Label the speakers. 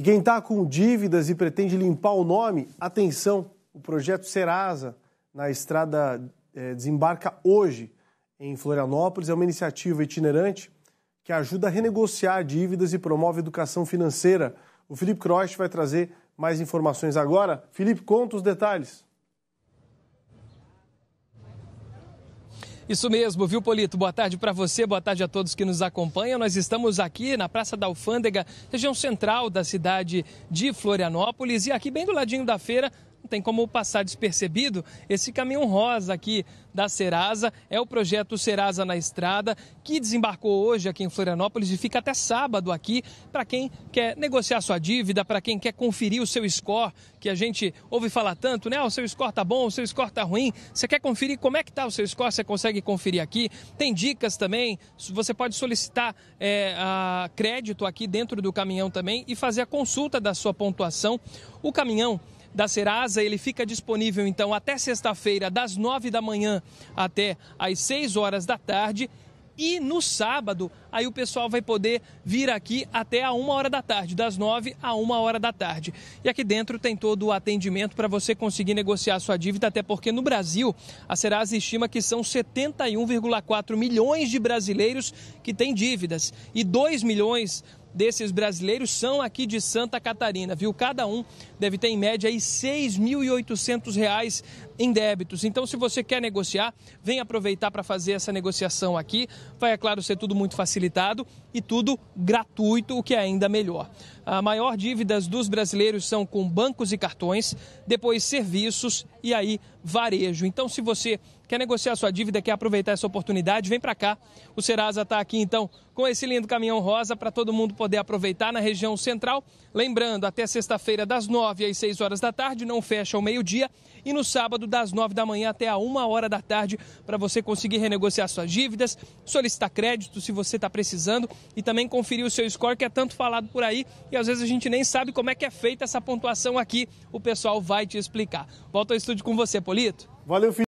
Speaker 1: E quem está com dívidas e pretende limpar o nome, atenção, o projeto Serasa na estrada é, desembarca hoje em Florianópolis. É uma iniciativa itinerante que ajuda a renegociar dívidas e promove educação financeira. O Felipe Croix vai trazer mais informações agora. Felipe, conta os detalhes.
Speaker 2: Isso mesmo, viu, Polito? Boa tarde para você, boa tarde a todos que nos acompanham. Nós estamos aqui na Praça da Alfândega, região central da cidade de Florianópolis, e aqui bem do ladinho da feira tem como passar despercebido esse caminhão rosa aqui da Serasa. É o projeto Serasa na Estrada, que desembarcou hoje aqui em Florianópolis e fica até sábado aqui para quem quer negociar sua dívida, para quem quer conferir o seu score, que a gente ouve falar tanto, né? Ah, o seu score tá bom, o seu score tá ruim. Você quer conferir como é que tá o seu score? Você consegue conferir aqui. Tem dicas também. Você pode solicitar é, crédito aqui dentro do caminhão também e fazer a consulta da sua pontuação. O caminhão da Serasa. Ele fica disponível então até sexta-feira, das nove da manhã até as seis horas da tarde. E no sábado, aí o pessoal vai poder vir aqui até a uma hora da tarde, das nove a uma hora da tarde. E aqui dentro tem todo o atendimento para você conseguir negociar sua dívida, até porque no Brasil a Serasa estima que são 71,4 milhões de brasileiros que têm dívidas e 2 milhões desses brasileiros são aqui de Santa Catarina, viu? Cada um deve ter em média aí R$ 6.800 em débitos. Então, se você quer negociar, vem aproveitar para fazer essa negociação aqui. Vai, é claro, ser tudo muito facilitado e tudo gratuito, o que é ainda melhor. A maior dívidas dos brasileiros são com bancos e cartões, depois serviços e aí varejo. Então, se você quer negociar sua dívida, quer aproveitar essa oportunidade, vem para cá. O Serasa está aqui, então, com esse lindo caminhão rosa para todo mundo poder aproveitar na região central. Lembrando, até sexta-feira, das 9 às 6 horas da tarde, não fecha ao meio-dia. E no sábado, das 9 da manhã até a 1 hora da tarde, para você conseguir renegociar suas dívidas, solicitar crédito se você está precisando e também conferir o seu score, que é tanto falado por aí. E às vezes a gente nem sabe como é que é feita essa pontuação aqui. O pessoal vai te explicar. Volto ao estúdio com você, por Valeu, filho.